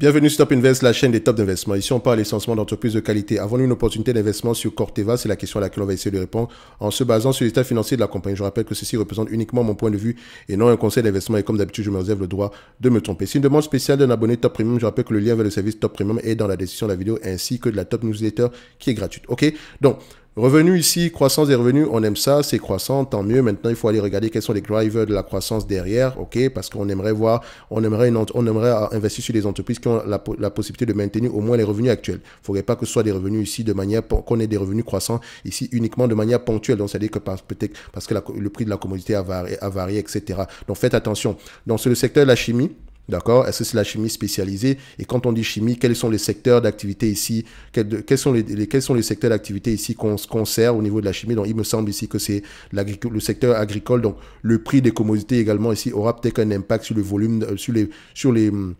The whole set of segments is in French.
Bienvenue sur Stop Invest, la chaîne des top d'investissement. Ici, on parle d'essencement d'entreprises de qualité. Avons-nous une opportunité d'investissement sur Corteva C'est la question à laquelle on va essayer de répondre en se basant sur l'état financier de la compagnie. Je rappelle que ceci représente uniquement mon point de vue et non un conseil d'investissement. Et comme d'habitude, je me réserve le droit de me tromper. C'est une demande spéciale d'un abonné Top Premium. Je rappelle que le lien vers le service Top Premium est dans la description de la vidéo ainsi que de la Top Newsletter qui est gratuite. Ok Donc, Revenu ici, croissance des revenus, on aime ça, c'est croissant, tant mieux. Maintenant, il faut aller regarder quels sont les drivers de la croissance derrière, ok Parce qu'on aimerait voir, on aimerait, on aimerait euh, investir sur des entreprises qui ont la, possibilité de maintenir au moins les revenus actuels. Il ne faudrait pas que ce soit des revenus ici de manière, qu'on ait des revenus croissants ici uniquement de manière ponctuelle. Donc, c'est-à-dire que peut-être parce que le prix de la commodité a varié, a varié, etc. Donc, faites attention. Donc, c'est le secteur de la chimie. D'accord Est-ce que c'est la chimie spécialisée Et quand on dit chimie, quels sont les secteurs d'activité ici quels, sont les, quels sont les secteurs d'activité ici qu'on sert au niveau de la chimie Donc, il me semble ici que c'est le secteur agricole. Donc, le prix des commodités également ici aura peut-être un impact sur le volume, euh, sur les, sur les, hum,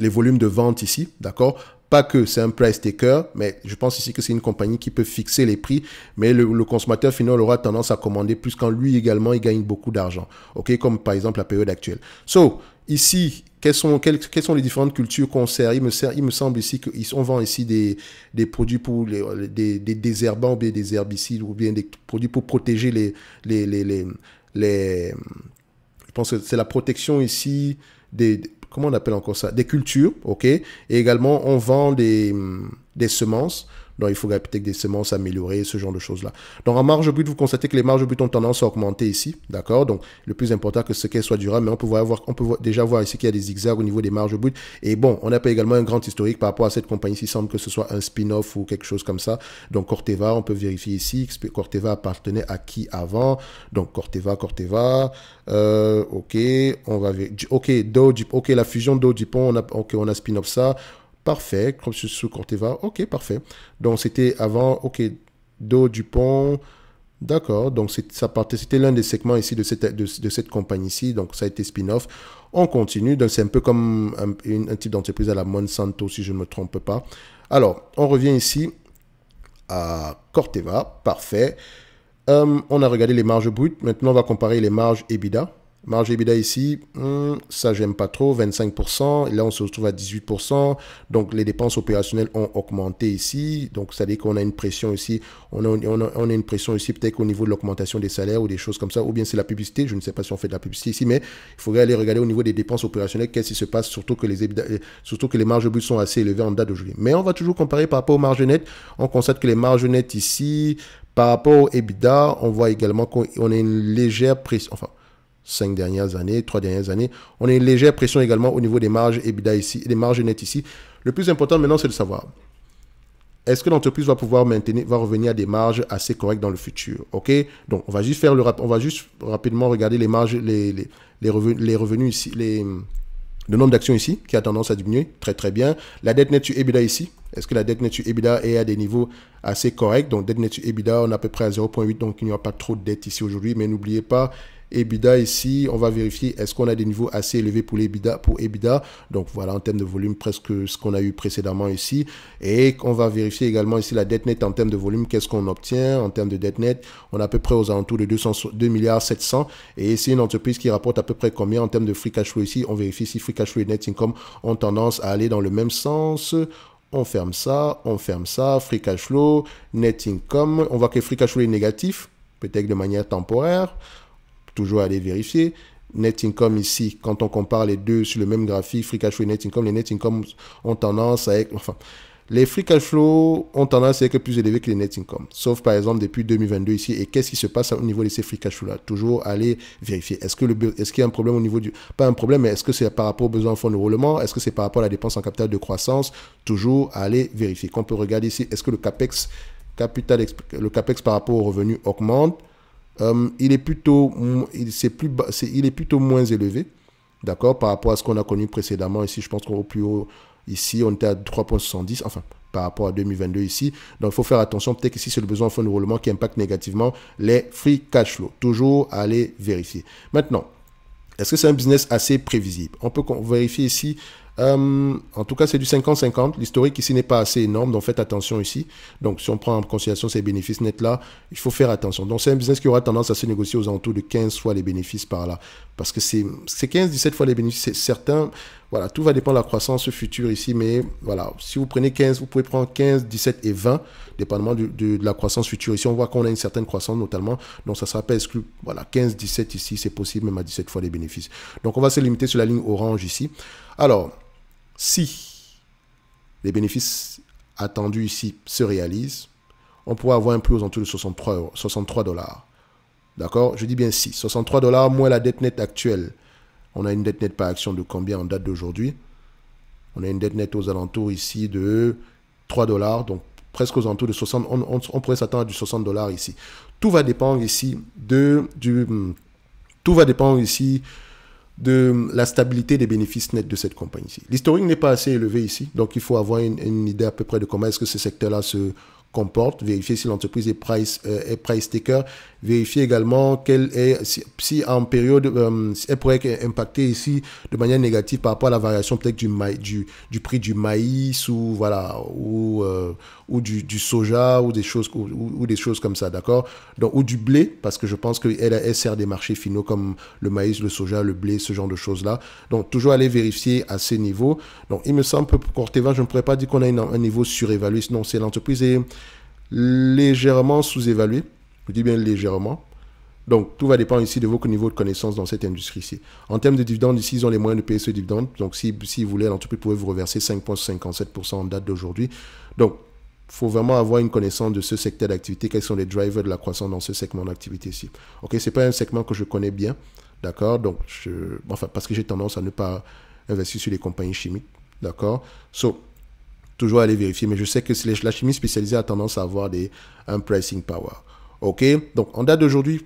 les volumes de vente ici. D'accord pas que c'est un price taker, mais je pense ici que c'est une compagnie qui peut fixer les prix, mais le, consommateur final aura tendance à commander plus quand lui également il gagne beaucoup d'argent. Ok, comme par exemple la période actuelle. So, ici, quelles sont, quelles, sont les différentes cultures qu'on sert il me, sert, il me semble ici qu'on vend ici des, produits pour des, des, des, ou bien des herbicides ou bien des produits pour protéger les... les, je pense que c'est la protection ici des... Comment on appelle encore ça Des cultures, ok Et également, on vend des, des semences donc, il faut répéter que des semences améliorées, ce genre de choses-là. Donc, en marge brute, vous constatez que les marges brutes ont tendance à augmenter ici, d'accord Donc, le plus important, que ce qu'elle soit durable. mais on peut, voir, on peut déjà voir ici qu'il y a des zigzags au niveau des marges brutes. Et bon, on n'a pas également un grand historique par rapport à cette compagnie, Il semble que ce soit un spin-off ou quelque chose comme ça. Donc, Corteva, on peut vérifier ici, Corteva appartenait à qui avant Donc, Corteva, Corteva, euh, ok, on va Ok, Do, ok, la fusion Do, Dupont, on a, on a spin-off ça. Parfait. Comme sous Corteva. Ok, parfait. Donc, c'était avant, ok, Do Dupont. D'accord. Donc, ça partait, c'était l'un des segments ici de cette, de, cette compagnie ici. Donc, ça a été spin-off. On continue. Donc, c'est un peu comme un, type d'entreprise à la Monsanto, si je ne me trompe pas. Alors, on revient ici à Corteva. Parfait. Euh, on a regardé les marges brutes. Maintenant, on va comparer les marges EBITDA. Marge EBITDA ici, hmm, ça j'aime pas trop, 25%. Et là, on se retrouve à 18%. Donc, les dépenses opérationnelles ont augmenté ici. Donc, ça veut dire qu'on a une pression ici. On a, on a, une pression ici peut-être au niveau de l'augmentation des salaires ou des choses comme ça. Ou bien c'est la publicité. Je ne sais pas si on fait de la publicité ici, mais il faudrait aller regarder au niveau des dépenses opérationnelles qu'est-ce qui se passe, surtout que les, euh, surtout que les marges brutes sont assez élevées en date de juillet. Mais on va toujours comparer par rapport aux marges nettes. On constate que les marges nettes ici, par rapport au EBITDA, on voit également qu'on a une légère pression. Enfin, cinq dernières années, trois dernières années. On a une légère pression également au niveau des marges EBITDA ici, et des marges nettes ici. Le plus important maintenant, c'est de savoir est-ce que l'entreprise va pouvoir maintenir, va revenir à des marges assez correctes dans le futur Ok, donc on va juste faire le, on va juste rapidement regarder les marges, les, les, revenus, les revenus ici, les le nombre d'actions ici qui a tendance à diminuer très très bien. La dette nette sur EBITDA ici, est-ce que la dette nette sur EBITDA est à des niveaux assez corrects Donc dette nette sur EBITDA, on est à peu près à 0.8, donc il n'y aura pas trop de dette ici aujourd'hui. Mais n'oubliez pas, EBITDA ici, on va vérifier est-ce qu'on a des niveaux assez élevés pour Ebida? Pour EBITDA. Donc voilà, en termes de volume, presque ce qu'on a eu précédemment ici. Et on va vérifier également ici la dette nette en termes de volume, qu'est-ce qu'on obtient en termes de dette nette. On a à peu près aux alentours de 2,7 milliards Et c'est une entreprise qui rapporte à peu près combien en termes de free cash flow ici. On vérifie si free cash flow et net income ont tendance à aller dans le même sens on ferme ça, on ferme ça, free cash flow, net income, on voit que free cash flow est négatif, peut-être de manière temporaire, toujours aller vérifier. Net income ici, quand on compare les deux sur le même graphique, free cash flow et net income, les net income ont tendance à être, enfin, les free cash flow ont tendance à être plus élevés que les net income. Sauf par exemple depuis 2022 ici. Et qu'est-ce qui se passe au niveau de ces free cash flow là Toujours aller vérifier. Est-ce que le, est-ce qu'il y a un problème au niveau du, pas un problème, mais est-ce que c'est par rapport aux besoins en fonds de roulement Est-ce que c'est par rapport à la dépense en capital de croissance Toujours aller vérifier. Qu'on peut regarder ici, est-ce que le capex, capital, le capex par rapport aux revenus augmente euh, il est plutôt c'est plus il est plutôt moins élevé d'accord par rapport à ce qu'on a connu précédemment ici je pense qu'on au plus haut ici on était à 3.70 enfin par rapport à 2022 ici donc il faut faire attention peut-être que si c'est le besoin de fonds de roulement qui impacte négativement les free cash flow toujours aller vérifier maintenant est-ce que c'est un business assez prévisible On peut vérifier ici euh, en tout cas, c'est du 50-50. L'historique ici n'est pas assez énorme, donc faites attention ici. Donc, si on prend en considération ces bénéfices nets-là, il faut faire attention. Donc, c'est un business qui aura tendance à se négocier aux alentours de 15 fois les bénéfices par là. Parce que c'est 15-17 fois les bénéfices, c'est certain. Voilà, tout va dépendre de la croissance future ici, mais voilà, si vous prenez 15, vous pouvez prendre 15, 17 et 20, dépendamment de, la croissance future. Ici, on voit qu'on a une certaine croissance notamment, donc ça ne sera pas exclu. Voilà, 15, 17 ici, c'est possible même à 17 fois les bénéfices. Donc, on va se limiter sur la ligne orange ici. Alors, si les bénéfices attendus ici se réalisent, on pourrait avoir un plus aux alentours de 63, dollars. D'accord Je dis bien si. 63 dollars moins la dette nette actuelle. On a une dette nette par action de combien en date d'aujourd'hui On a une dette nette aux alentours ici de 3 dollars, donc presque aux alentours de 60. On, pourrait s'attendre à du 60 dollars ici. Tout va dépendre ici de du. Hmm, tout va dépendre ici de la stabilité des bénéfices nets de cette compagnie-ci. L'historique n'est pas assez élevé ici, donc il faut avoir une, idée à peu près de comment est-ce que ce secteur là se comporte, vérifier si l'entreprise est price, euh, est price taker, vérifier également quelle est, si, en période, euh, elle pourrait être impactée ici de manière négative par rapport à la variation peut-être du, du, du, prix du maïs ou, voilà, ou, euh, ou du, soja ou des choses, ou, des choses comme ça, d'accord Donc, ou du blé, parce que je pense qu'elle elle sert des marchés finaux comme le maïs, le soja, le blé, ce genre de choses-là. Donc, toujours aller vérifier à ces niveaux. Donc, il me semble que pour Corteva, je ne pourrais pas dire qu'on a un niveau surévalué, sinon c'est l'entreprise est légèrement sous-évalué. Je dis bien légèrement. Donc, tout va dépendre ici de vos niveaux de connaissances dans cette industrie-ci. En termes de dividendes, ici, ils ont les moyens de payer ce dividende. Donc, si, si vous voulez, l'entreprise pourrait vous reverser 5,57% en date d'aujourd'hui. Donc, il faut vraiment avoir une connaissance de ce secteur d'activité, quels sont les drivers de la croissance dans ce segment d'activité-ci. OK, ce n'est pas un segment que je connais bien, d'accord Donc, je, enfin, parce que j'ai tendance à ne pas investir sur les compagnies chimiques, d'accord So, toujours aller vérifier, mais je sais que la chimie spécialisée a tendance à avoir des, un pricing power. OK Donc, en date d'aujourd'hui,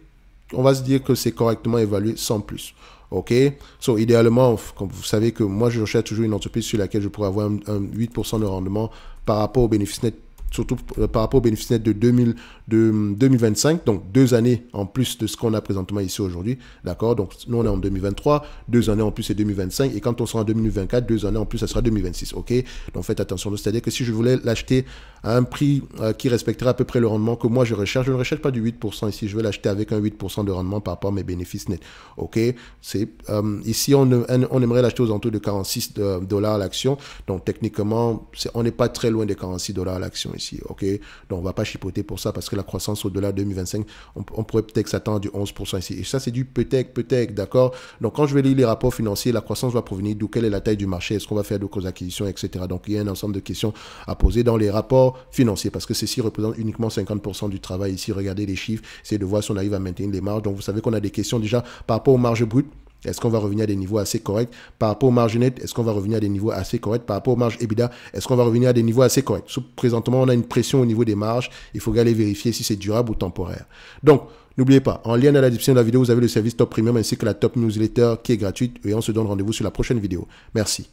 on va se dire que c'est correctement évalué sans plus. OK So, idéalement, comme vous savez que moi, je recherche toujours une entreprise sur laquelle je pourrais avoir un 8% de rendement par rapport au bénéfice net surtout euh, par rapport au bénéfice net de, 2000, 2025, donc deux années en plus de ce qu'on a présentement ici aujourd'hui, d'accord Donc nous on est en 2023, deux années en plus c'est 2025, et quand on sera en 2024, deux années en plus ça sera 2026, ok Donc faites attention, c'est-à-dire que si je voulais l'acheter à un prix euh, qui respecterait à peu près le rendement que moi je recherche, je ne recherche pas du 8% ici, je veux l'acheter avec un 8% de rendement par rapport à mes bénéfices nets, ok C'est euh, Ici on, aimerait l'acheter aux alentours de 46 dollars l'action, donc techniquement on n'est pas très loin des 46 dollars l'action ici. OK Donc, on va pas chipoter pour ça parce que la croissance au-delà de 2025, on, pourrait peut-être s'attendre du 11% ici. Et ça, c'est du peut-être, peut-être, d'accord Donc, quand je vais lire les rapports financiers, la croissance va provenir d'où Quelle est la taille du marché Est-ce qu'on va faire d'autres acquisitions, etc. Donc, il y a un ensemble de questions à poser dans les rapports financiers parce que ceci représente uniquement 50% du travail ici. Regardez les chiffres, c'est de voir si on arrive à maintenir les marges. Donc, vous savez qu'on a des questions déjà par rapport aux marges brutes est-ce qu'on va revenir à des niveaux assez corrects par rapport aux marges nettes Est-ce qu'on va revenir à des niveaux assez corrects par rapport aux marges EBITDA Est-ce qu'on va revenir à des niveaux assez corrects Présentement, on a une pression au niveau des marges. Il faut aller vérifier si c'est durable ou temporaire. Donc, n'oubliez pas, en lien à la description de la vidéo, vous avez le service Top Premium ainsi que la Top Newsletter qui est gratuite et on se donne rendez-vous sur la prochaine vidéo. Merci.